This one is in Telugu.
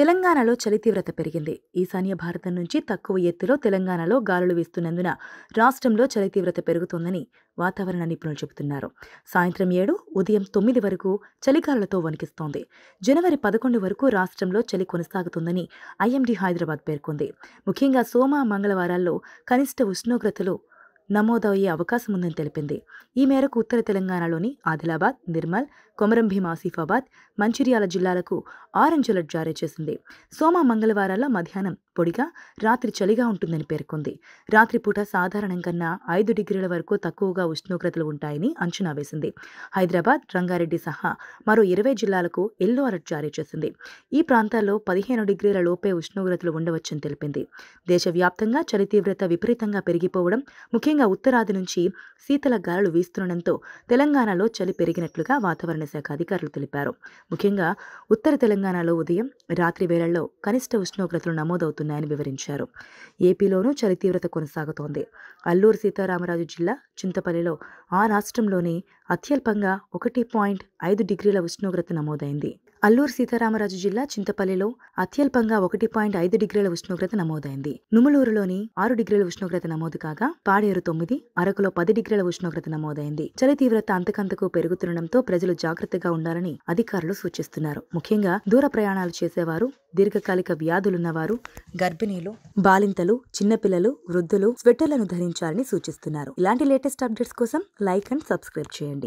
తెలంగాణలో చలి తీవ్రత పెరిగింది ఈశాన్య భారతం నుంచి తక్కువ ఎత్తులో తెలంగాణలో గాలులు వీస్తున్నందున రాష్ట్రంలో చలి తీవ్రత పెరుగుతోందని వాతావరణ నిపుణులు చెబుతున్నారు సాయంత్రం ఏడు ఉదయం తొమ్మిది వరకు చలిగాలులతో వణికిస్తోంది జనవరి పదకొండు వరకు రాష్ట్రంలో చలి కొనసాగుతుందని ఐఎండీ హైదరాబాద్ పేర్కొంది ముఖ్యంగా సోమ మంగళవారాల్లో కనిష్ట ఉష్ణోగ్రతలు నమోదయ్యే అవకాశం ఉందని తెలిపింది ఈ మేరకు ఉత్తర తెలంగాణలోని ఆదిలాబాద్ నిర్మల్ కొమరం ఆసిఫాబాద్ మంచిర్యాల జిల్లాలకు ఆరెంజ్ అలర్ట్ జారీ చేసింది సోమ మంగళవారాల్లో మధ్యాహ్నం పొడిగా రాత్రి చలిగా ఉంటుందని పేర్కొంది రాత్రిపూట సాధారణం కన్నా ఐదు డిగ్రీల వరకు తక్కువగా ఉష్ణోగ్రతలు ఉంటాయని అంచనా వేసింది హైదరాబాద్ రంగారెడ్డి సహా మరో ఇరవై జిల్లాలకు ఎల్లో అలర్ట్ జారీ చేసింది ఈ ప్రాంతాల్లో పదిహేను డిగ్రీల లోపే ఉష్ణోగ్రతలు ఉండవచ్చని తెలిపింది దేశవ్యాప్తంగా చలి తీవ్రత విపరీతంగా పెరిగిపోవడం ముఖ్యంగా ముఖ్యంగా ఉత్తరాది నుంచి శీతల గాలులు వీస్తుండటంతో తెలంగాణలో చలి పెరిగినట్లుగా వాతావరణ శాఖ అధికారులు తెలిపారు ముఖ్యంగా ఉత్తర తెలంగాణలో ఉదయం రాత్రి వేళల్లో కనిష్ట ఉష్ణోగ్రతలు నమోదవుతున్నాయని వివరించారు ఏపీలోనూ చలి తీవ్రత కొనసాగుతోంది అల్లూరు సీతారామరాజు జిల్లా చింతపల్లిలో ఆ రాష్ట్రంలోని అత్యల్పంగా ఒకటి పాయింట్ ఐదు డిగ్రీల ఉష్ణోగ్రత నమోదైంది అల్లూరు సీతారామరాజు జిల్లా చింతపల్లిలో అత్యల్పంగా ఒకటి పాయింట్ ఐదు డిగ్రీల ఉష్ణోగ్రత నమోదైంది నుములూరులోని ఆరు డిగ్రీల ఉష్ణోగ్రత నమోదు కాగా పాడేరు తొమ్మిది అరకులో పది డిగ్రీల ఉష్ణోగ్రత నమోదైంది చలి తీవ్రత అంతకంతకు పెరుగుతుండటంతో ప్రజలు జాగ్రత్తగా ఉండాలని అధికారులు సూచిస్తున్నారు ముఖ్యంగా దూర ప్రయాణాలు చేసేవారు దీర్ఘకాలిక వ్యాధులున్నవారు గర్భిణీలు బాలింతలు చిన్నపిల్లలు వృద్ధులు స్వెటర్లను ధరించాలని సూచిస్తున్నారు ఇలాంటి లేటెస్ట్ అప్డేట్స్ కోసం లైక్ అండ్ సబ్స్క్రైబ్ చేయండి